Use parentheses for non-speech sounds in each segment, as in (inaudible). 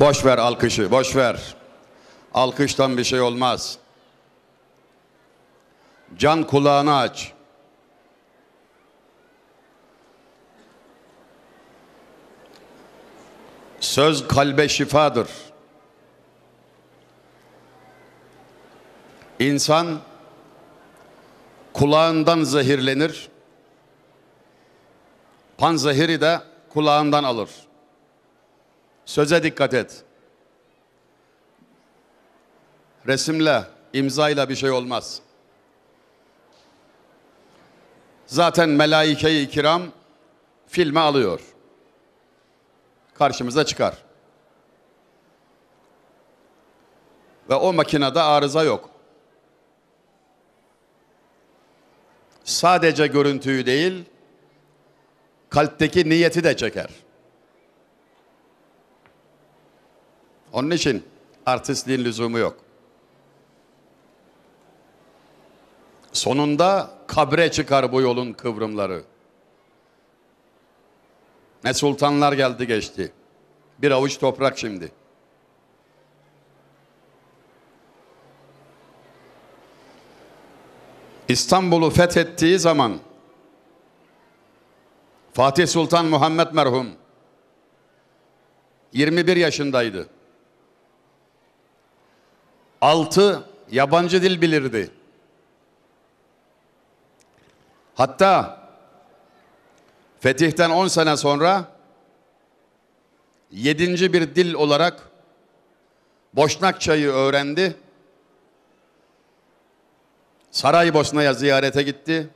Boş ver alkışı, boş ver. Alkıştan bir şey olmaz. Can kulağını aç. Söz kalbe şifadır. İnsan kulağından zehirlenir. Panzehiri de kulağından alır. Söze dikkat et. Resimle, imzayla bir şey olmaz. Zaten melaike-i kiram filme alıyor. Karşımıza çıkar. Ve o makinede arıza yok. Sadece görüntüyü değil, kalpteki niyeti de çeker. Onun için artistliğin lüzumu yok. Sonunda kabre çıkar bu yolun kıvrımları. Ne sultanlar geldi geçti. Bir avuç toprak şimdi. İstanbul'u fethettiği zaman Fatih Sultan Muhammed merhum 21 yaşındaydı. Altı yabancı dil bilirdi. Hatta fetihten on sene sonra yedinci bir dil olarak Boşnakçayı öğrendi. Saraybosna'ya ziyarete gitti.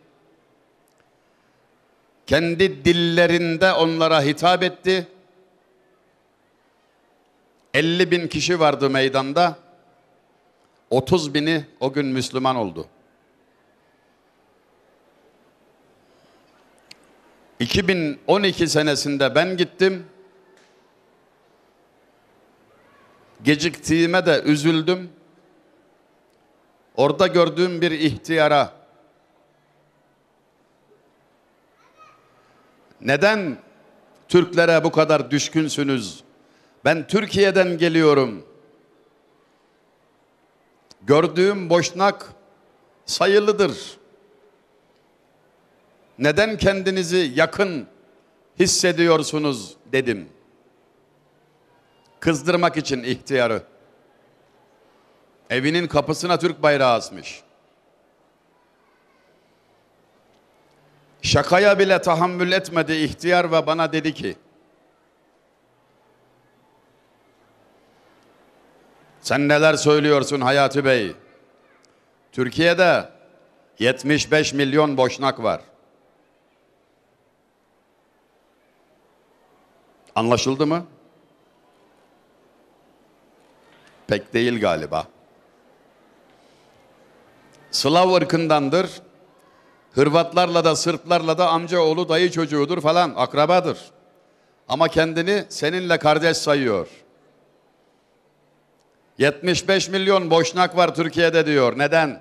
Kendi dillerinde onlara hitap etti. 50 bin kişi vardı meydanda. 30 bini o gün Müslüman oldu. 2012 senesinde ben gittim. Geciktiğime de üzüldüm. Orada gördüğüm bir ihtiyara neden Türklere bu kadar düşkünsünüz? Ben Türkiye'den geliyorum.'' Gördüğüm boşnak sayılıdır. Neden kendinizi yakın hissediyorsunuz dedim. Kızdırmak için ihtiyarı. Evinin kapısına Türk bayrağı asmış. Şakaya bile tahammül etmedi ihtiyar ve bana dedi ki Sen neler söylüyorsun Hayati Bey? Türkiye'de 75 milyon boşnak var. Anlaşıldı mı? Pek değil galiba. Slav ırkındandır. Hırvatlarla da Sırplarla da amca oğlu dayı çocuğudur falan akrabadır. Ama kendini seninle kardeş sayıyor. 75 milyon boşnak var Türkiye'de diyor. Neden?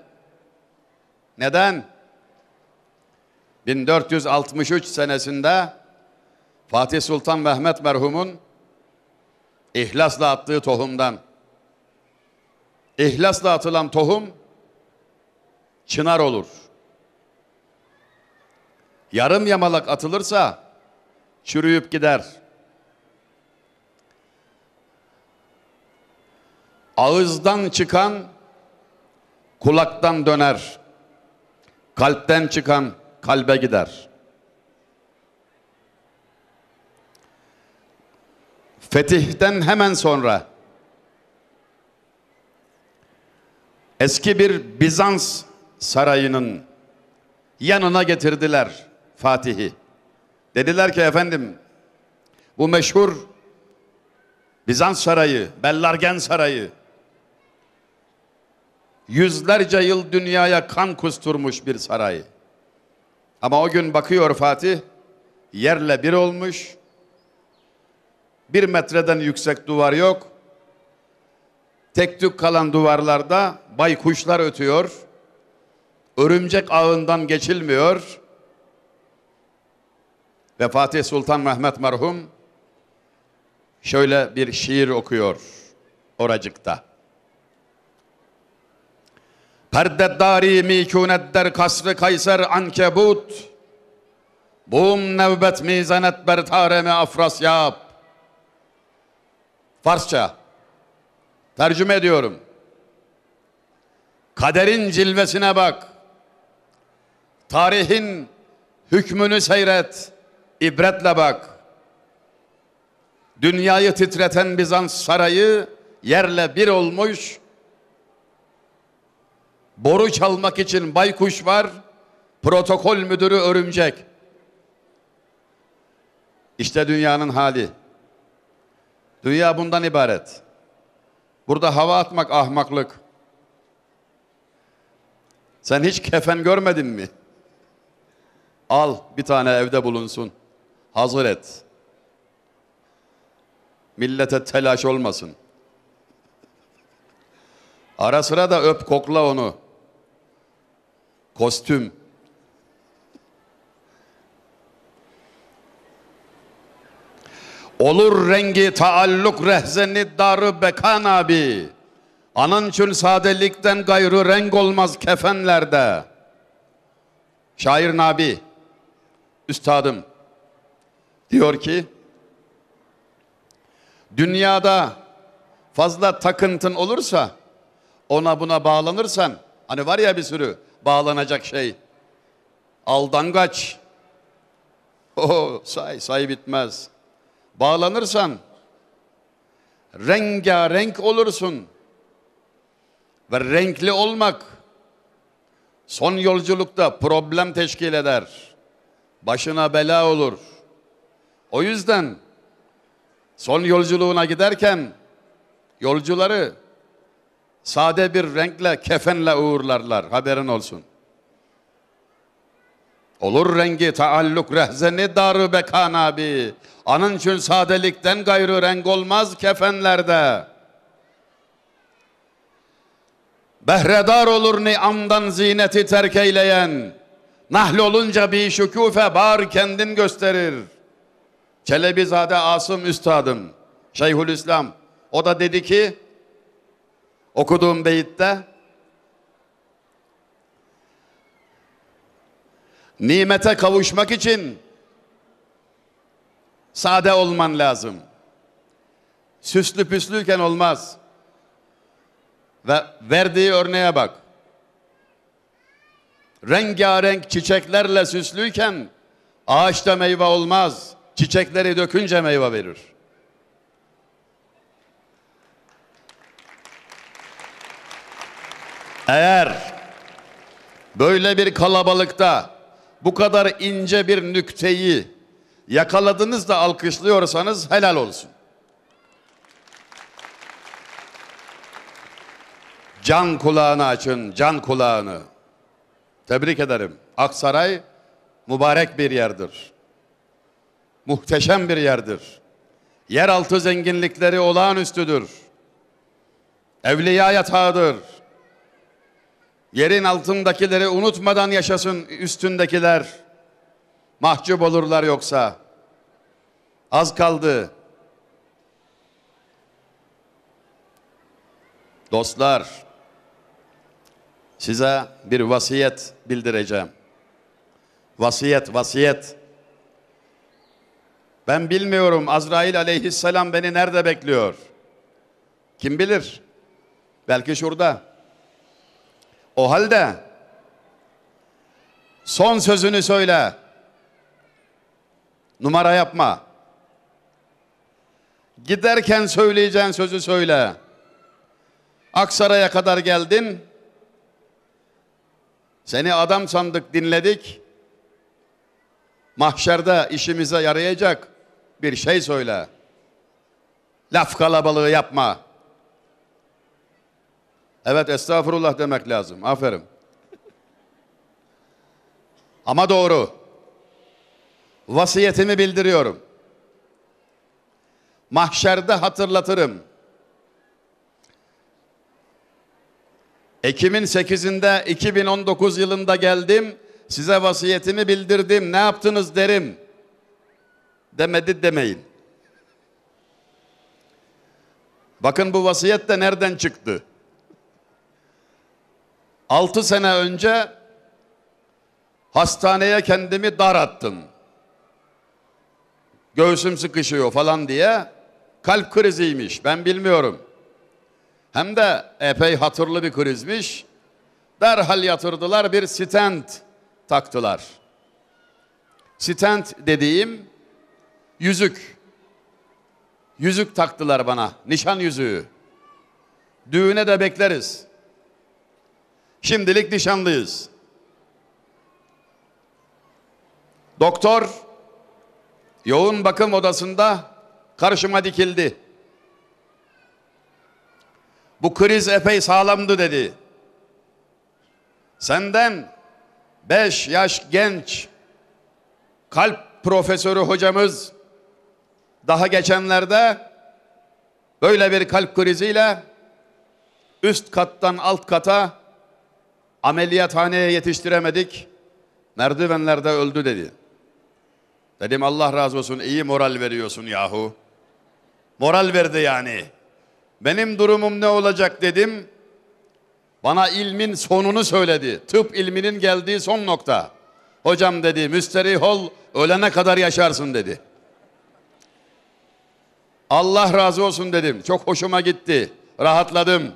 Neden? 1463 senesinde Fatih Sultan Mehmet merhumun ihlasla attığı tohumdan. İhlasla atılan tohum çınar olur. Yarım yamalak atılırsa çürüyüp gider. Ağızdan çıkan kulaktan döner. Kalpten çıkan kalbe gider. Fetihten hemen sonra eski bir Bizans sarayının yanına getirdiler Fatih'i. Dediler ki efendim bu meşhur Bizans sarayı, Bellargen sarayı yüzlerce yıl dünyaya kan kusturmuş bir sarayı. Ama o gün bakıyor Fatih, yerle bir olmuş, bir metreden yüksek duvar yok, tek tük kalan duvarlarda baykuşlar ötüyor, örümcek ağından geçilmiyor ve Fatih Sultan Mehmet merhum şöyle bir şiir okuyor oracıkta. Perdeddari mikunet der kasrı kayser ankebut. Bum nevbet mizanet bertaremi taremi Farsça. Tercüme ediyorum. Kaderin cilvesine bak. Tarihin hükmünü seyret. ibretle bak. Dünyayı titreten Bizans sarayı yerle bir olmuş Boru çalmak için baykuş var, protokol müdürü örümcek. İşte dünyanın hali. Dünya bundan ibaret. Burada hava atmak ahmaklık. Sen hiç kefen görmedin mi? Al bir tane evde bulunsun. Hazır et. Millete telaş olmasın. Ara sıra da öp kokla onu kostüm. Olur rengi taalluk rehzeni darı bekan abi. Anan için sadelikten gayrı renk olmaz kefenlerde. Şair Nabi, üstadım diyor ki, dünyada fazla takıntın olursa, ona buna bağlanırsan, hani var ya bir sürü bağlanacak şey. Aldangaç. (laughs) Oho say say bitmez. Bağlanırsan rengarenk olursun. Ve renkli olmak son yolculukta problem teşkil eder. Başına bela olur. O yüzden son yolculuğuna giderken yolcuları Sade bir renkle, kefenle uğurlarlar. Haberin olsun. Olur rengi taalluk rehzeni darı bekan abi. Anın için sadelikten gayrı renk olmaz kefenlerde. Behredar olur ni amdan zineti terk eyleyen. Nahl olunca bir şükufe bar kendin gösterir. Çelebizade Asım Üstadım, Şeyhülislam. O da dedi ki, okuduğum beyitte nimete kavuşmak için sade olman lazım. Süslü püslüyken olmaz. Ve verdiği örneğe bak. Rengarenk çiçeklerle süslüyken ağaçta meyve olmaz. Çiçekleri dökünce meyve verir. Eğer böyle bir kalabalıkta bu kadar ince bir nükteyi yakaladınız da alkışlıyorsanız helal olsun. Can kulağını açın, can kulağını. Tebrik ederim. Aksaray mübarek bir yerdir. Muhteşem bir yerdir. Yeraltı zenginlikleri olağanüstüdür. Evliya yatağıdır. Yerin altındakileri unutmadan yaşasın üstündekiler. Mahcup olurlar yoksa. Az kaldı. Dostlar, size bir vasiyet bildireceğim. Vasiyet, vasiyet. Ben bilmiyorum Azrail aleyhisselam beni nerede bekliyor. Kim bilir? Belki şurada. O halde son sözünü söyle. Numara yapma. Giderken söyleyeceğin sözü söyle. Aksaray'a kadar geldin. Seni adam sandık, dinledik. Mahşerde işimize yarayacak bir şey söyle. Laf kalabalığı yapma. Evet estağfurullah demek lazım. Aferin. Ama doğru. Vasiyetimi bildiriyorum. Mahşerde hatırlatırım. Ekim'in 8'inde 2019 yılında geldim. Size vasiyetimi bildirdim. Ne yaptınız derim. Demedi demeyin. Bakın bu vasiyet de nereden çıktı? Altı sene önce hastaneye kendimi dar attım. Göğsüm sıkışıyor falan diye kalp kriziymiş ben bilmiyorum. Hem de epey hatırlı bir krizmiş. Derhal yatırdılar bir stent taktılar. Stent dediğim yüzük. Yüzük taktılar bana nişan yüzüğü. Düğüne de bekleriz. Şimdilik nişanlıyız. Doktor yoğun bakım odasında karşıma dikildi. Bu kriz epey sağlamdı dedi. Senden beş yaş genç kalp profesörü hocamız daha geçenlerde böyle bir kalp kriziyle üst kattan alt kata Ameliyathaneye yetiştiremedik. Merdivenlerde öldü dedi. Dedim Allah razı olsun iyi moral veriyorsun yahu. Moral verdi yani. Benim durumum ne olacak dedim. Bana ilmin sonunu söyledi. Tıp ilminin geldiği son nokta. Hocam dedi müsterih ol ölene kadar yaşarsın dedi. Allah razı olsun dedim. Çok hoşuma gitti. Rahatladım.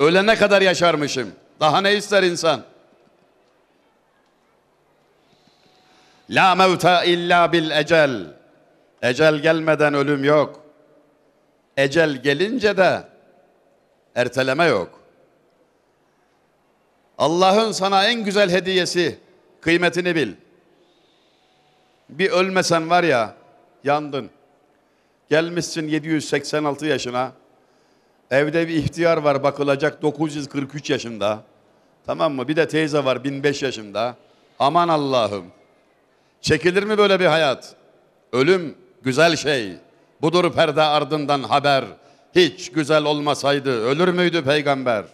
Ölene kadar yaşarmışım. Daha ne ister insan? La mevte illa bil ecel. Ecel gelmeden ölüm yok. Ecel gelince de erteleme yok. Allah'ın sana en güzel hediyesi kıymetini bil. Bir ölmesen var ya yandın. Gelmişsin 786 yaşına. Evde bir ihtiyar var bakılacak 943 yaşında. Tamam mı? Bir de teyze var 1005 yaşında. Aman Allah'ım. Çekilir mi böyle bir hayat? Ölüm güzel şey. Budur perde ardından haber. Hiç güzel olmasaydı ölür müydü peygamber?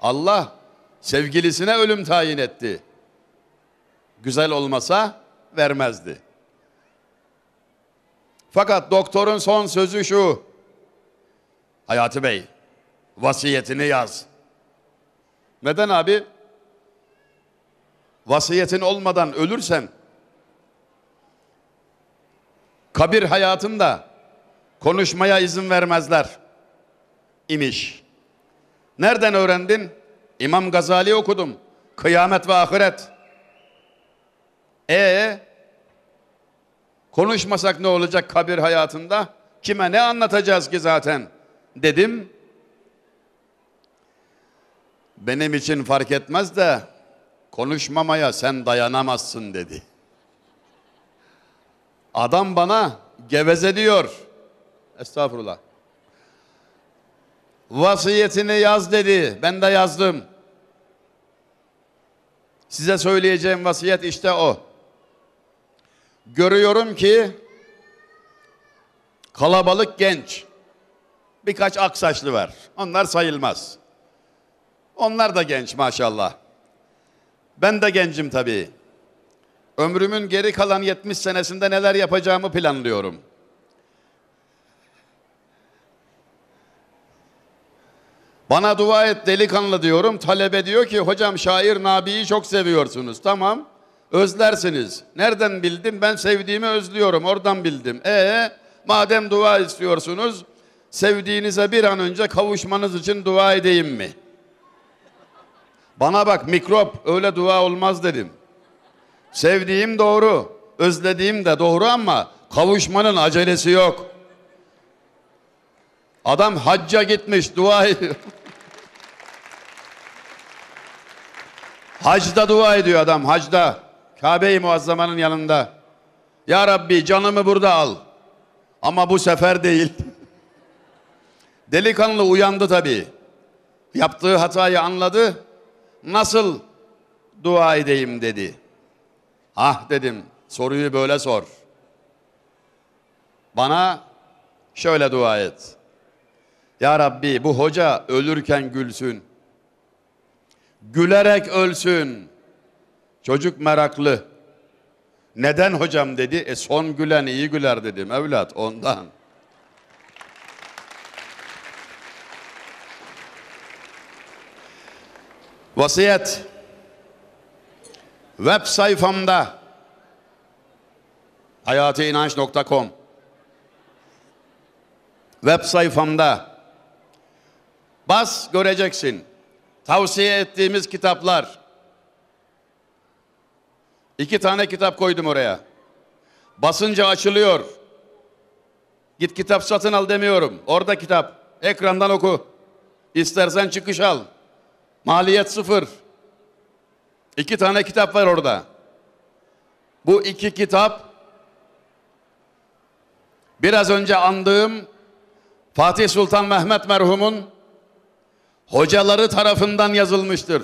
Allah sevgilisine ölüm tayin etti. Güzel olmasa vermezdi. Fakat doktorun son sözü şu. Hayati Bey vasiyetini yaz. Neden abi? Vasiyetin olmadan ölürsen kabir hayatında konuşmaya izin vermezler imiş. Nereden öğrendin? İmam Gazali okudum. Kıyamet ve ahiret. E konuşmasak ne olacak kabir hayatında? Kime ne anlatacağız ki zaten? dedim. Benim için fark etmez de konuşmamaya sen dayanamazsın dedi. Adam bana geveze diyor. Estağfurullah. Vasiyetini yaz dedi. Ben de yazdım. Size söyleyeceğim vasiyet işte o. Görüyorum ki kalabalık genç birkaç aksaçlı var. Onlar sayılmaz. Onlar da genç maşallah. Ben de gencim tabii. Ömrümün geri kalan 70 senesinde neler yapacağımı planlıyorum. Bana dua et delikanlı diyorum. Talebe diyor ki hocam şair Nabi'yi çok seviyorsunuz. Tamam özlersiniz. Nereden bildim? Ben sevdiğimi özlüyorum. Oradan bildim. E madem dua istiyorsunuz sevdiğinize bir an önce kavuşmanız için dua edeyim mi? Bana bak mikrop öyle dua olmaz dedim. Sevdiğim doğru, özlediğim de doğru ama kavuşmanın acelesi yok. Adam hacca gitmiş dua ediyor. hacda dua ediyor adam hacda. Kabe-i Muazzama'nın yanında. Ya Rabbi canımı burada al. Ama bu sefer değil. Delikanlı uyandı tabii. Yaptığı hatayı anladı. Nasıl dua edeyim dedi. Ah dedim soruyu böyle sor. Bana şöyle dua et. Ya Rabbi bu hoca ölürken gülsün. Gülerek ölsün. Çocuk meraklı. Neden hocam dedi? E son gülen iyi güler dedim evlat ondan. Vasiyet web sayfamda hayatiinanç.com web sayfamda bas göreceksin. Tavsiye ettiğimiz kitaplar. İki tane kitap koydum oraya. Basınca açılıyor. Git kitap satın al demiyorum. Orada kitap. Ekrandan oku. İstersen çıkış al. Maliyet sıfır. İki tane kitap var orada. Bu iki kitap biraz önce andığım Fatih Sultan Mehmet merhumun hocaları tarafından yazılmıştır.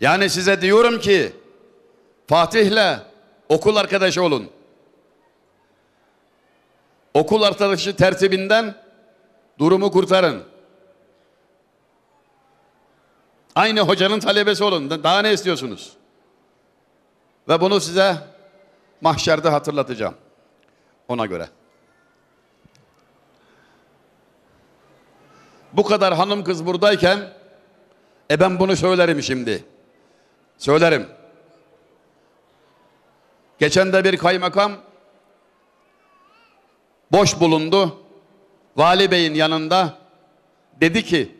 Yani size diyorum ki Fatih'le okul arkadaşı olun. Okul arkadaşı tertibinden durumu kurtarın. Aynı hocanın talebesi olun. Daha ne istiyorsunuz? Ve bunu size mahşerde hatırlatacağım. Ona göre. Bu kadar hanım kız buradayken e ben bunu söylerim şimdi. Söylerim. Geçen de bir kaymakam boş bulundu. Vali Bey'in yanında dedi ki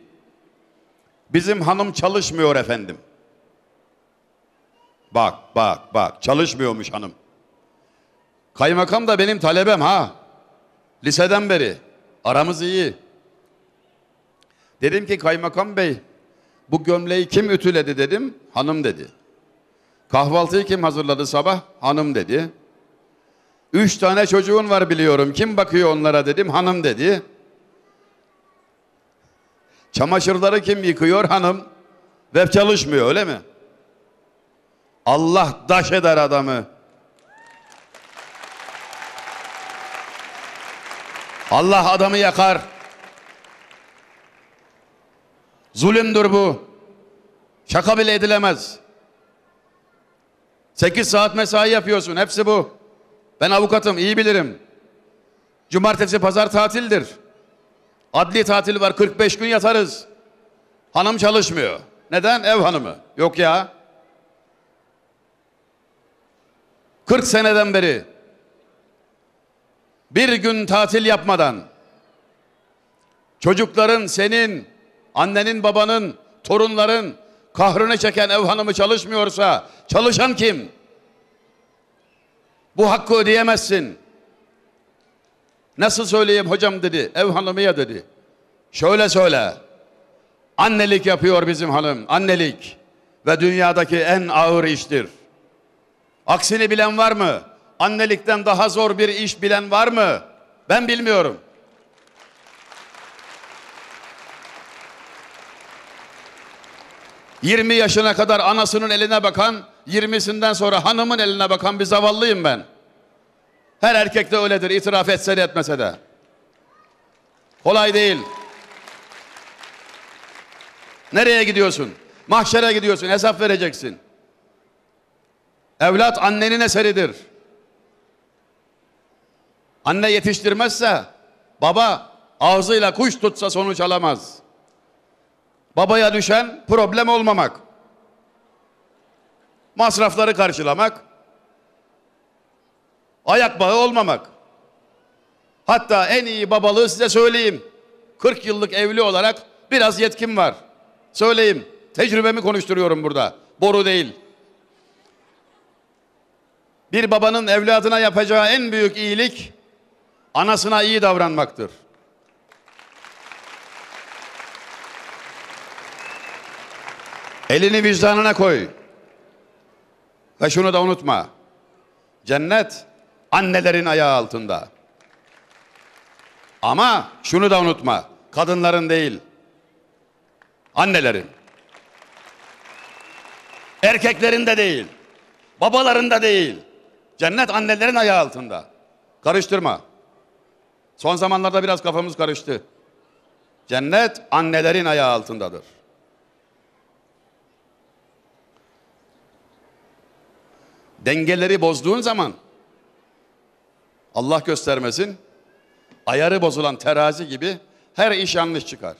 Bizim hanım çalışmıyor efendim. Bak bak bak çalışmıyormuş hanım. Kaymakam da benim talebem ha. Liseden beri. Aramız iyi. Dedim ki kaymakam bey bu gömleği kim ütüledi dedim. Hanım dedi. Kahvaltıyı kim hazırladı sabah? Hanım dedi. Üç tane çocuğun var biliyorum. Kim bakıyor onlara dedim. Hanım dedi. Çamaşırları kim yıkıyor hanım? Web çalışmıyor öyle mi? Allah daş eder adamı. Allah adamı yakar. Zulümdür bu. Şaka bile edilemez. 8 saat mesai yapıyorsun. Hepsi bu. Ben avukatım, iyi bilirim. Cumartesi pazar tatildir. Adli tatil var 45 gün yatarız. Hanım çalışmıyor. Neden? Ev hanımı. Yok ya. 40 seneden beri bir gün tatil yapmadan çocukların senin annenin babanın torunların kahrını çeken ev hanımı çalışmıyorsa çalışan kim? Bu hakkı ödeyemezsin. Nasıl söyleyeyim hocam dedi. Ev hanımı ya dedi. Şöyle söyle. Annelik yapıyor bizim hanım. Annelik. Ve dünyadaki en ağır iştir. Aksini bilen var mı? Annelikten daha zor bir iş bilen var mı? Ben bilmiyorum. Yirmi yaşına kadar anasının eline bakan, yirmisinden sonra hanımın eline bakan bir zavallıyım ben. Her erkek de öyledir itiraf etse de etmese de. Kolay değil. Nereye gidiyorsun? Mahşere gidiyorsun hesap vereceksin. Evlat annenin eseridir. Anne yetiştirmezse baba ağzıyla kuş tutsa sonuç alamaz. Babaya düşen problem olmamak. Masrafları karşılamak, Ayak bağı olmamak. Hatta en iyi babalığı size söyleyeyim. 40 yıllık evli olarak biraz yetkim var. Söyleyeyim. Tecrübemi konuşturuyorum burada. Boru değil. Bir babanın evladına yapacağı en büyük iyilik anasına iyi davranmaktır. Elini vicdanına koy. Ve şunu da unutma. Cennet Annelerin ayağı altında. Ama şunu da unutma. Kadınların değil. Annelerin. Erkeklerin de değil. Babaların da değil. Cennet annelerin ayağı altında. Karıştırma. Son zamanlarda biraz kafamız karıştı. Cennet annelerin ayağı altındadır. Dengeleri bozduğun zaman Allah göstermesin ayarı bozulan terazi gibi her iş yanlış çıkar.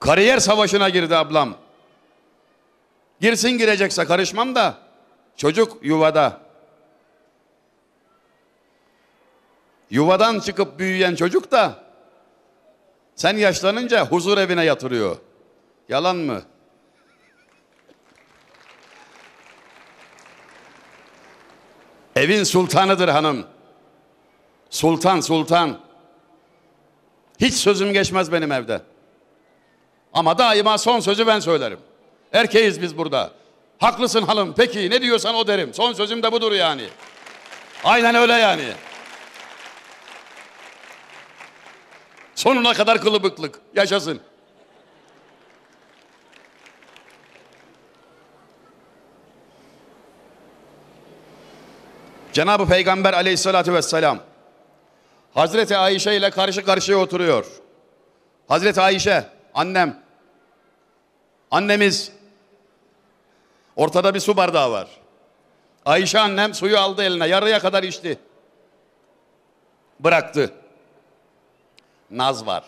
Kariyer savaşına girdi ablam. Girsin girecekse karışmam da çocuk yuvada. Yuvadan çıkıp büyüyen çocuk da sen yaşlanınca huzur evine yatırıyor. Yalan mı? Evin sultanıdır hanım. Sultan sultan. Hiç sözüm geçmez benim evde. Ama daima son sözü ben söylerim. Erkeğiz biz burada. Haklısın hanım. Peki ne diyorsan o derim. Son sözüm de budur yani. Aynen öyle yani. Sonuna kadar kılıbıklık. Yaşasın. Cenab-ı Peygamber aleyhissalatü vesselam Hazreti Ayşe ile karşı karşıya oturuyor. Hazreti Ayşe annem annemiz ortada bir su bardağı var. Ayşe annem suyu aldı eline yarıya kadar içti. Bıraktı. Naz var.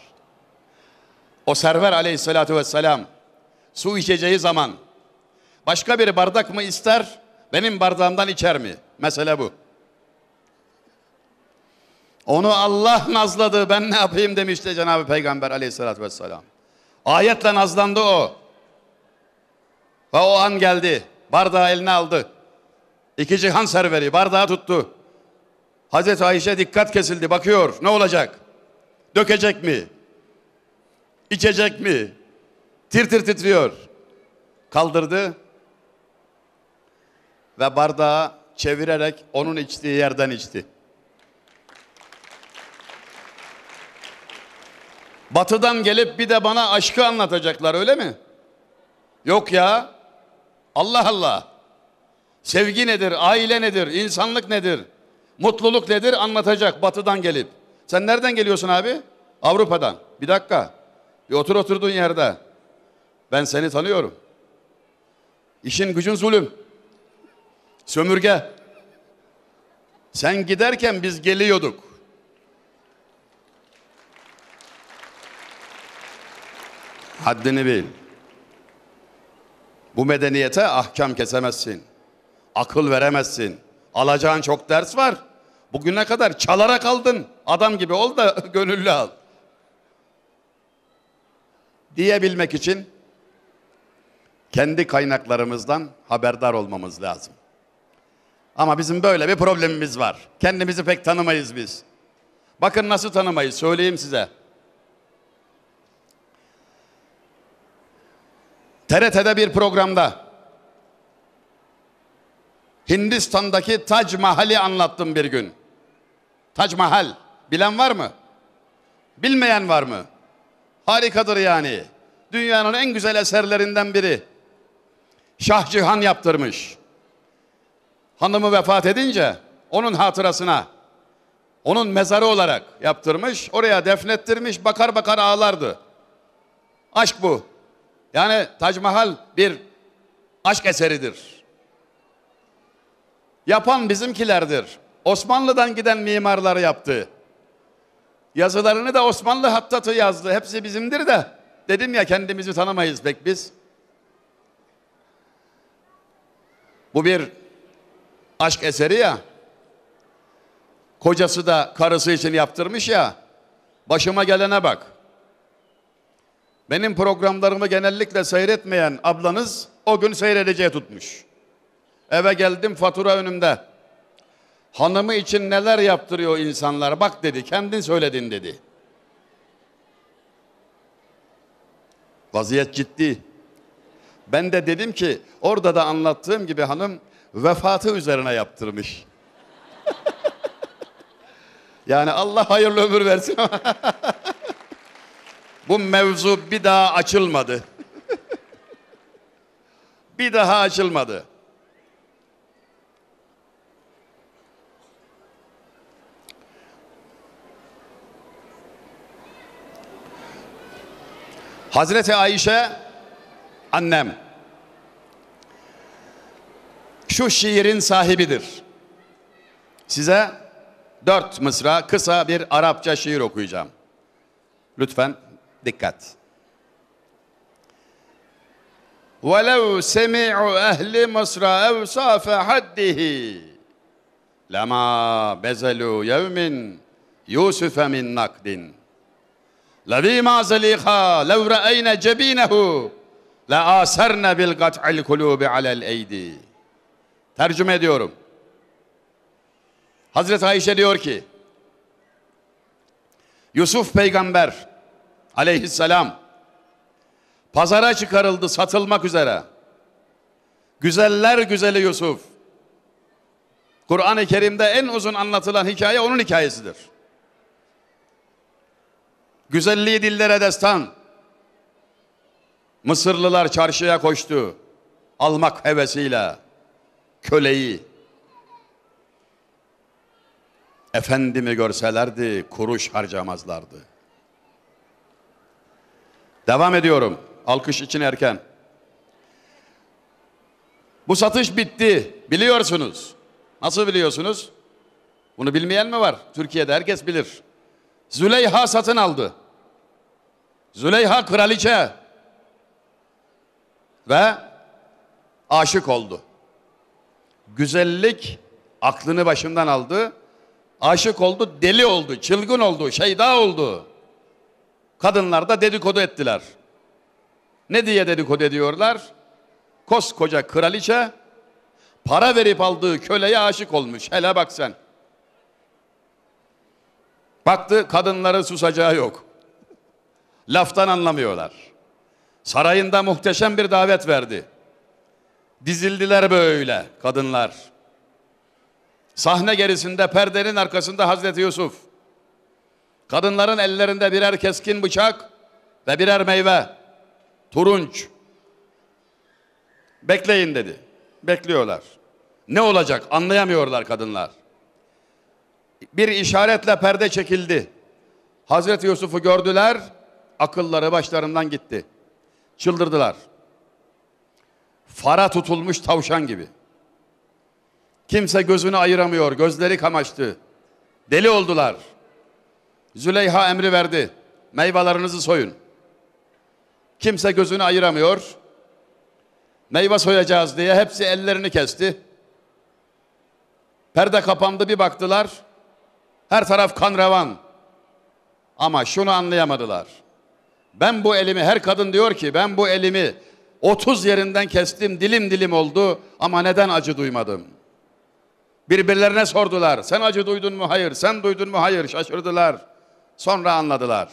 O server aleyhissalatü vesselam su içeceği zaman başka bir bardak mı ister benim bardağımdan içer mi? Mesele bu. Onu Allah nazladı ben ne yapayım demişti Cenab-ı Peygamber aleyhissalatü vesselam. Ayetle nazlandı o. Ve o an geldi. Bardağı eline aldı. İki cihan serveri bardağı tuttu. Hazreti Ayşe dikkat kesildi bakıyor ne olacak? Dökecek mi? İçecek mi? Tir tir titriyor. Kaldırdı ve bardağı çevirerek onun içtiği yerden içti. Batıdan gelip bir de bana aşkı anlatacaklar öyle mi? Yok ya. Allah Allah. Sevgi nedir? Aile nedir? İnsanlık nedir? Mutluluk nedir? Anlatacak batıdan gelip. Sen nereden geliyorsun abi? Avrupa'dan. Bir dakika. Bir otur oturduğun yerde. Ben seni tanıyorum. İşin gücün zulüm. Sömürge. Sen giderken biz geliyorduk. Haddini bil. Bu medeniyete ahkam kesemezsin. Akıl veremezsin. Alacağın çok ders var. Bugüne kadar çalarak aldın. Adam gibi ol da (laughs) gönüllü al. Diyebilmek için kendi kaynaklarımızdan haberdar olmamız lazım. Ama bizim böyle bir problemimiz var. Kendimizi pek tanımayız biz. Bakın nasıl tanımayız söyleyeyim size. TRT'de bir programda Hindistan'daki Taj Mahal'i anlattım bir gün. Taj Mahal bilen var mı? Bilmeyen var mı? Harikadır yani. Dünyanın en güzel eserlerinden biri. Şah Cihan yaptırmış hanımı vefat edince onun hatırasına onun mezarı olarak yaptırmış. Oraya defnettirmiş. Bakar bakar ağlardı. Aşk bu. Yani Tac Mahal bir aşk eseridir. Yapan bizimkilerdir. Osmanlı'dan giden mimarlar yaptı. Yazılarını da Osmanlı hattatı yazdı. Hepsi bizimdir de. Dedim ya kendimizi tanımayız pek biz. Bu bir Aşk eseri ya. Kocası da karısı için yaptırmış ya. Başıma gelene bak. Benim programlarımı genellikle seyretmeyen ablanız o gün seyredeceği tutmuş. Eve geldim fatura önümde. Hanımı için neler yaptırıyor insanlar bak dedi kendin söyledin dedi. Vaziyet ciddi. Ben de dedim ki orada da anlattığım gibi hanım vefatı üzerine yaptırmış. yani Allah hayırlı ömür versin. (laughs) Bu mevzu bir daha açılmadı. bir daha açılmadı. Hazreti Ayşe annem şu şiirin sahibidir. Size dört mısra kısa bir Arapça şiir okuyacağım. Lütfen dikkat. وَلَوْ سَمِعُ أَهْلِ مَصْرَ اَوْصَافَ حَدِّهِ لَمَا بَزَلُوا يَوْمٍ يُوسُفَ مِنْ نَقْدٍ لَذ۪يمَا زَل۪يخَا لَوْ رَأَيْنَ جَب۪ينَهُ لَآسَرْنَ بِالْقَطْعِ الْقُلُوبِ عَلَى الْاَيْدِينَ Tercüme ediyorum. Hazreti Ayşe diyor ki Yusuf peygamber aleyhisselam pazara çıkarıldı satılmak üzere. Güzeller güzeli Yusuf. Kur'an-ı Kerim'de en uzun anlatılan hikaye onun hikayesidir. Güzelliği dillere destan. Mısırlılar çarşıya koştu almak hevesiyle köleyi. Efendimi görselerdi kuruş harcamazlardı. Devam ediyorum. Alkış için erken. Bu satış bitti. Biliyorsunuz. Nasıl biliyorsunuz? Bunu bilmeyen mi var? Türkiye'de herkes bilir. Züleyha satın aldı. Züleyha kraliçe. Ve aşık oldu. Güzellik aklını başından aldı. Aşık oldu, deli oldu, çılgın oldu, şeyda oldu. Kadınlar da dedikodu ettiler. Ne diye dedikodu ediyorlar? Koskoca kraliçe para verip aldığı köleye aşık olmuş. Hele bak sen. Baktı kadınların susacağı yok. Laftan anlamıyorlar. Sarayında muhteşem bir davet verdi. Dizildiler böyle kadınlar. Sahne gerisinde perdenin arkasında Hazreti Yusuf. Kadınların ellerinde birer keskin bıçak ve birer meyve. Turunç. Bekleyin dedi. Bekliyorlar. Ne olacak anlayamıyorlar kadınlar. Bir işaretle perde çekildi. Hazreti Yusuf'u gördüler. Akılları başlarından gitti. Çıldırdılar fara tutulmuş tavşan gibi. Kimse gözünü ayıramıyor, gözleri kamaştı. Deli oldular. Züleyha emri verdi. Meyvelerinizi soyun. Kimse gözünü ayıramıyor. Meyve soyacağız diye hepsi ellerini kesti. Perde kapandı bir baktılar. Her taraf kan revan. Ama şunu anlayamadılar. Ben bu elimi her kadın diyor ki ben bu elimi 30 yerinden kestim dilim dilim oldu ama neden acı duymadım? Birbirlerine sordular. Sen acı duydun mu? Hayır. Sen duydun mu? Hayır. Şaşırdılar. Sonra anladılar.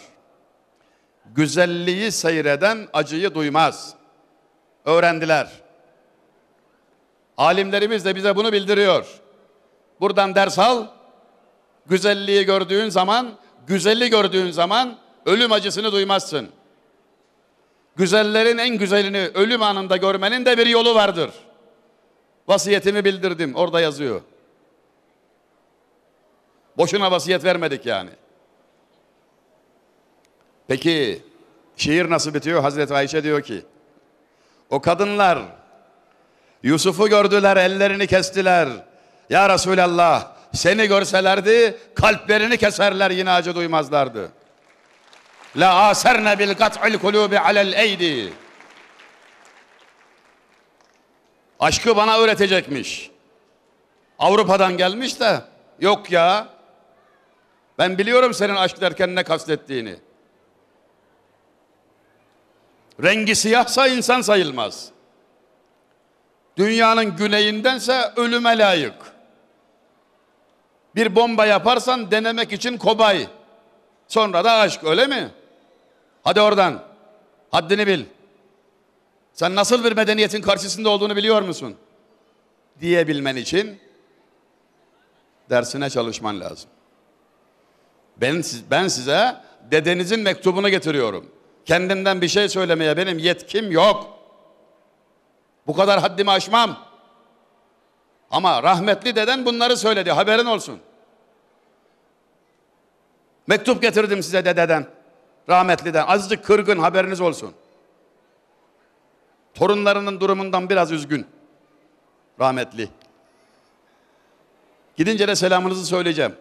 Güzelliği seyreden acıyı duymaz. Öğrendiler. Alimlerimiz de bize bunu bildiriyor. Buradan ders al. Güzelliği gördüğün zaman, güzeli gördüğün zaman ölüm acısını duymazsın. Güzellerin en güzelini ölüm anında görmenin de bir yolu vardır. Vasiyetimi bildirdim. Orada yazıyor. Boşuna vasiyet vermedik yani. Peki şiir nasıl bitiyor? Hazreti Ayşe diyor ki o kadınlar Yusuf'u gördüler ellerini kestiler. Ya Resulallah seni görselerdi kalplerini keserler yine acı duymazlardı.'' La asarna bil kat'il kulubi alel eydi. Aşkı bana öğretecekmiş. Avrupa'dan gelmiş de yok ya. Ben biliyorum senin aşk derken ne kastettiğini. Rengi siyahsa insan sayılmaz. Dünyanın güneyindense ölüme layık. Bir bomba yaparsan denemek için kobay. Sonra da aşk öyle mi? Hadi oradan. Haddini bil. Sen nasıl bir medeniyetin karşısında olduğunu biliyor musun? Diyebilmen için dersine çalışman lazım. Ben, ben size dedenizin mektubunu getiriyorum. Kendimden bir şey söylemeye benim yetkim yok. Bu kadar haddimi aşmam. Ama rahmetli deden bunları söyledi. Haberin olsun. Mektup getirdim size dededen. Rahmetliden azıcık kırgın haberiniz olsun. Torunlarının durumundan biraz üzgün. Rahmetli. Gidince de selamınızı söyleyeceğim.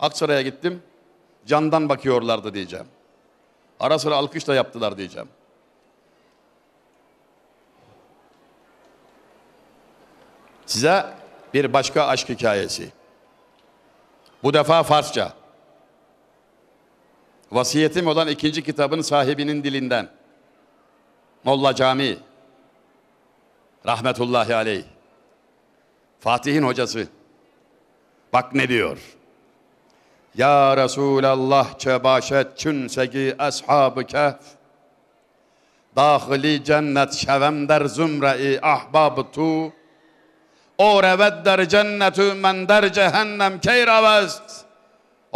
Aksaray'a gittim. Candan bakıyorlardı diyeceğim. Ara sıra alkış da yaptılar diyeceğim. Size bir başka aşk hikayesi. Bu defa Farsça. Vasiyetim olan ikinci kitabın sahibinin dilinden. Molla Cami. Rahmetullahi aleyh. Fatih'in hocası. Bak ne diyor. Ya Resulallah çebaşet çün segi ashabı kehf. Dahili cennet şevem der zümre-i ahbab tu. O revet der cennetü men der cehennem keyravest.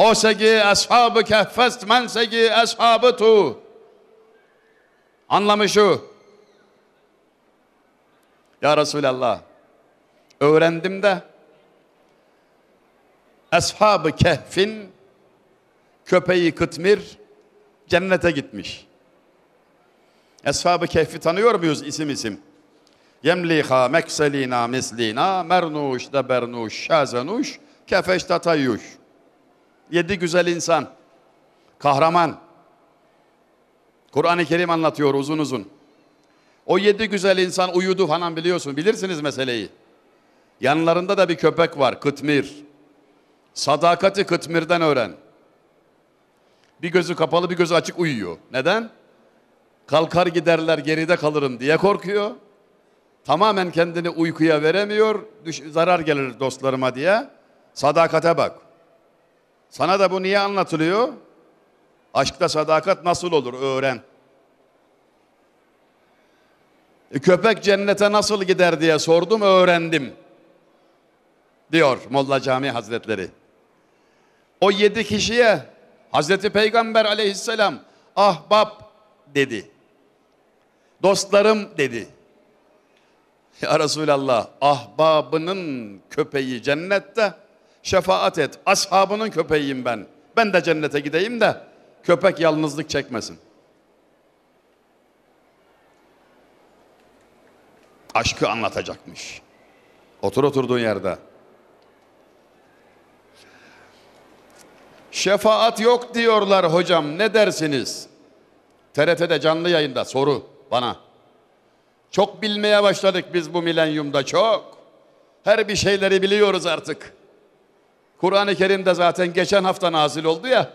O seki ashabı kehfest men segi ashabı tu. Anlamı şu. Ya Resulallah öğrendim de ashab Kehf'in köpeği Kıtmir cennete gitmiş. ashab Kehf'i tanıyor muyuz isim isim? Yemliha mekselina mislina mernuş Bernuş, şazenuş kefeş tatayyuş. Yedi güzel insan. Kahraman. Kur'an-ı Kerim anlatıyor uzun uzun. O yedi güzel insan uyudu falan biliyorsun. Bilirsiniz meseleyi. Yanlarında da bir köpek var. Kıtmir. Sadakati kıtmirden öğren. Bir gözü kapalı bir gözü açık uyuyor. Neden? Kalkar giderler geride kalırım diye korkuyor. Tamamen kendini uykuya veremiyor. Düş zarar gelir dostlarıma diye. Sadakate bak. Sana da bu niye anlatılıyor? Aşkta sadakat nasıl olur öğren. E, köpek cennete nasıl gider diye sordum öğrendim. Diyor Molla Cami Hazretleri. O yedi kişiye Hazreti Peygamber aleyhisselam ahbap dedi. Dostlarım dedi. Ya Resulallah ahbabının köpeği cennette şefaat et. Ashabının köpeğiyim ben. Ben de cennete gideyim de köpek yalnızlık çekmesin. Aşkı anlatacakmış. Otur oturduğun yerde. Şefaat yok diyorlar hocam ne dersiniz? TRT'de canlı yayında soru bana. Çok bilmeye başladık biz bu milenyumda çok. Her bir şeyleri biliyoruz artık. Kur'an-ı Kerim'de zaten geçen hafta nazil oldu ya.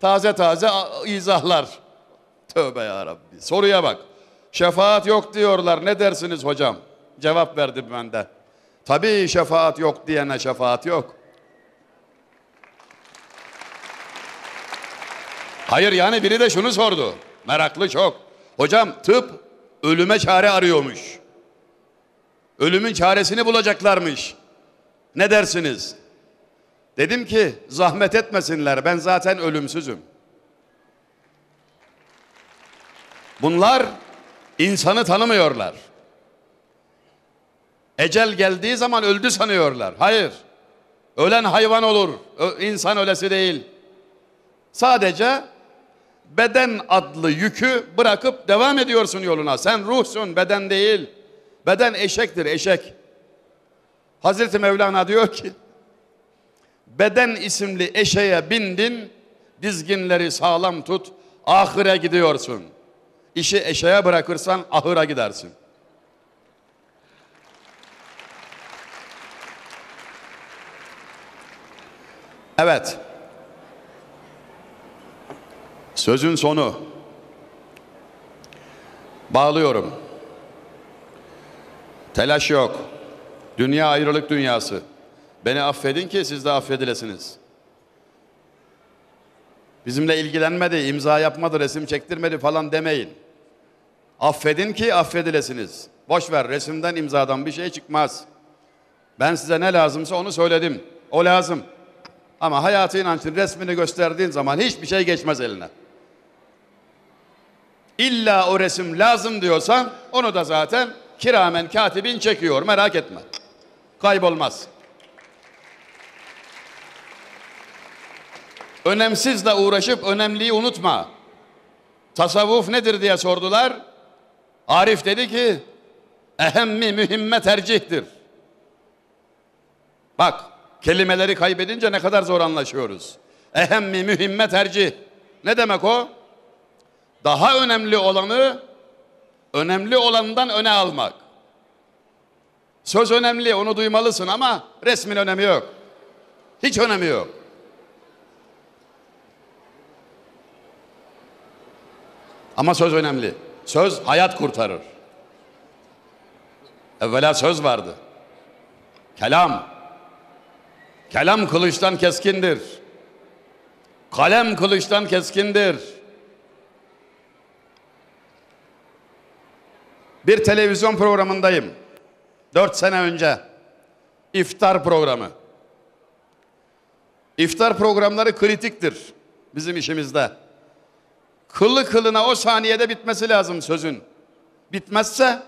Taze taze izahlar. Tövbe ya Rabbi. Soruya bak. Şefaat yok diyorlar. Ne dersiniz hocam? Cevap verdim ben de. Tabii şefaat yok diyene şefaat yok. Hayır yani biri de şunu sordu. Meraklı çok. Hocam tıp ölüme çare arıyormuş. Ölümün çaresini bulacaklarmış. Ne dersiniz? Dedim ki zahmet etmesinler ben zaten ölümsüzüm. Bunlar insanı tanımıyorlar. Ecel geldiği zaman öldü sanıyorlar. Hayır. Ölen hayvan olur. Ö insan ölesi değil. Sadece beden adlı yükü bırakıp devam ediyorsun yoluna. Sen ruhsun, beden değil. Beden eşektir, eşek. Hazreti Mevlana diyor ki beden isimli eşeğe bindin dizginleri sağlam tut ahire gidiyorsun. İşi eşeğe bırakırsan ahıra gidersin. Evet. Sözün sonu. Bağlıyorum. Telaş yok. Dünya ayrılık dünyası. Beni affedin ki siz de affedilesiniz. Bizimle ilgilenmedi, imza yapmadı, resim çektirmedi falan demeyin. Affedin ki affedilesiniz. Boş ver resimden imzadan bir şey çıkmaz. Ben size ne lazımsa onu söyledim. O lazım. Ama hayatı inancın resmini gösterdiğin zaman hiçbir şey geçmez eline. İlla o resim lazım diyorsan onu da zaten kiramen katibin çekiyor merak etme kaybolmaz. Önemsizle uğraşıp önemliyi unutma. Tasavvuf nedir diye sordular. Arif dedi ki ehemmi mühimme tercihtir. Bak kelimeleri kaybedince ne kadar zor anlaşıyoruz. Ehemmi mühimme tercih. Ne demek o? Daha önemli olanı önemli olandan öne almak. Söz önemli, onu duymalısın ama resmin önemi yok. Hiç önemi yok. Ama söz önemli. Söz hayat kurtarır. Evvela söz vardı. Kelam. Kelam kılıçtan keskindir. Kalem kılıçtan keskindir. Bir televizyon programındayım. Dört sene önce iftar programı. İftar programları kritiktir bizim işimizde. Kılı kılına o saniyede bitmesi lazım sözün. Bitmezse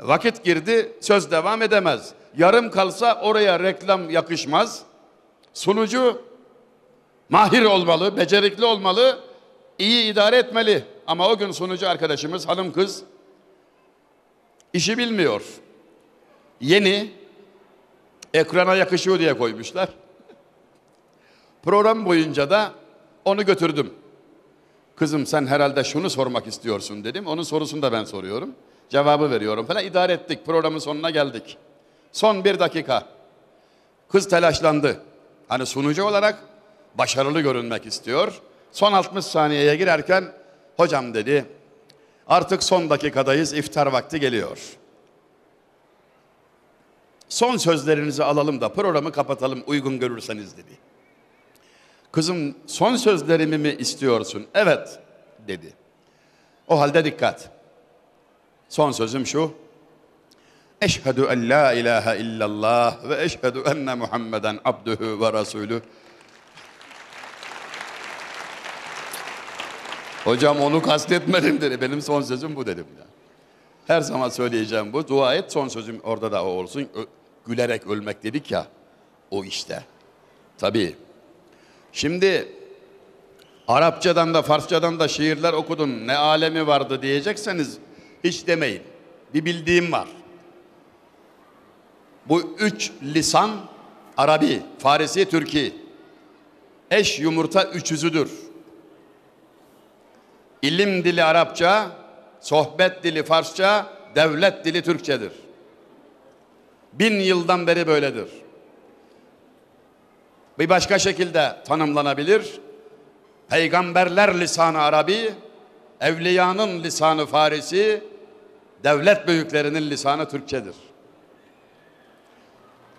vakit girdi söz devam edemez. Yarım kalsa oraya reklam yakışmaz. Sunucu mahir olmalı, becerikli olmalı, iyi idare etmeli. Ama o gün sunucu arkadaşımız hanım kız işi bilmiyor yeni ekrana yakışıyor diye koymuşlar. Program boyunca da onu götürdüm. Kızım sen herhalde şunu sormak istiyorsun dedim. Onun sorusunu da ben soruyorum. Cevabı veriyorum falan. İdare ettik. Programın sonuna geldik. Son bir dakika. Kız telaşlandı. Hani sunucu olarak başarılı görünmek istiyor. Son 60 saniyeye girerken hocam dedi artık son dakikadayız iftar vakti geliyor.'' Son sözlerinizi alalım da programı kapatalım uygun görürseniz dedi. Kızım son sözlerimi mi istiyorsun? Evet dedi. O halde dikkat. Son sözüm şu. Eşhedü en la ilahe illallah ve eşhedü enne Muhammeden abdühü ve rasulü. Hocam onu kastetmedim dedi. Benim son sözüm bu dedim ya. Her zaman söyleyeceğim bu. Dua et son sözüm orada da o olsun gülerek ölmek dedik ya o işte. Tabii. Şimdi Arapçadan da Farsçadan da şiirler okudun ne alemi vardı diyecekseniz hiç demeyin. Bir bildiğim var. Bu üç lisan Arabi, Farisi, Türki. Eş yumurta üçüzüdür. İlim dili Arapça, sohbet dili Farsça, devlet dili Türkçedir. Bin yıldan beri böyledir. Bir başka şekilde tanımlanabilir. Peygamberler lisanı Arabi, evliyanın lisanı Farisi, devlet büyüklerinin lisanı Türkçedir.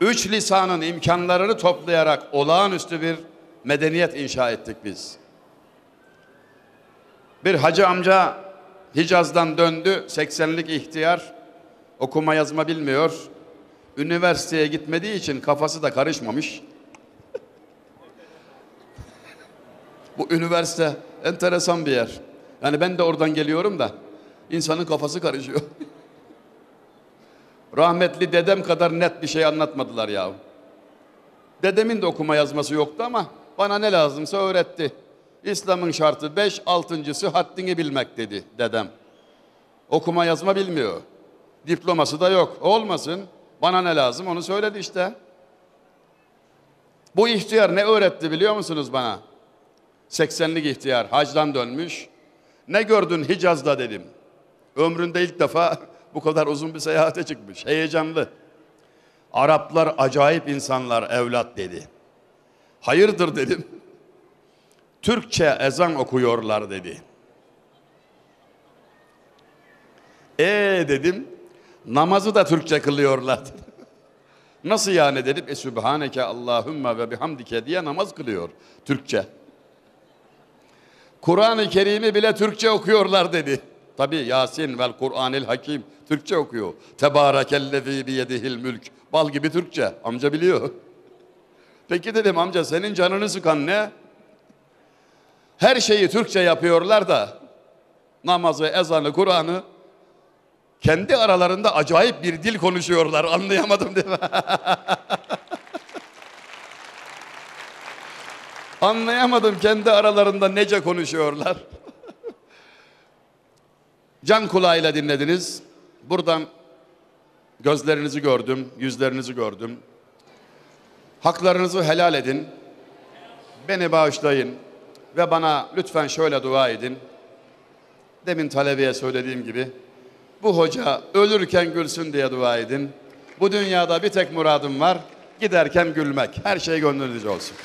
Üç lisanın imkanlarını toplayarak olağanüstü bir medeniyet inşa ettik biz. Bir hacı amca Hicaz'dan döndü, 80'lik ihtiyar, okuma yazma bilmiyor. Üniversiteye gitmediği için kafası da karışmamış. Bu üniversite enteresan bir yer. Yani ben de oradan geliyorum da insanın kafası karışıyor. (laughs) Rahmetli dedem kadar net bir şey anlatmadılar ya. Dedemin de okuma yazması yoktu ama bana ne lazımsa öğretti. İslam'ın şartı beş, altıncısı haddini bilmek dedi dedem. Okuma yazma bilmiyor. Diploması da yok. Olmasın. Bana ne lazım onu söyledi işte. Bu ihtiyar ne öğretti biliyor musunuz bana? 80'lik ihtiyar hacdan dönmüş. Ne gördün Hicaz'da dedim. Ömründe ilk defa (laughs) bu kadar uzun bir seyahate çıkmış. Heyecanlı. Araplar acayip insanlar evlat dedi. Hayırdır dedim. (laughs) Türkçe ezan okuyorlar dedi. E dedim Namazı da Türkçe kılıyorlar. Nasıl yani dedim. E sübhaneke Allahümme ve bihamdike diye namaz kılıyor Türkçe. Kur'an-ı Kerim'i bile Türkçe okuyorlar dedi. Tabi Yasin vel Kur'anil Hakim Türkçe okuyor. Tebarekellezi biyedihil mülk. Bal gibi Türkçe. Amca biliyor. Peki dedim amca senin canını sıkan ne? Her şeyi Türkçe yapıyorlar da namazı, ezanı, Kur'an'ı kendi aralarında acayip bir dil konuşuyorlar. Anlayamadım değil mi? (laughs) Anlayamadım kendi aralarında nece konuşuyorlar. (laughs) Can kulağıyla dinlediniz. Buradan gözlerinizi gördüm, yüzlerinizi gördüm. Haklarınızı helal edin. Beni bağışlayın ve bana lütfen şöyle dua edin. Demin talebeye söylediğim gibi bu hoca ölürken gülsün diye dua edin. Bu dünyada bir tek muradım var. Giderken gülmek. Her şey gönlünüzce olsun.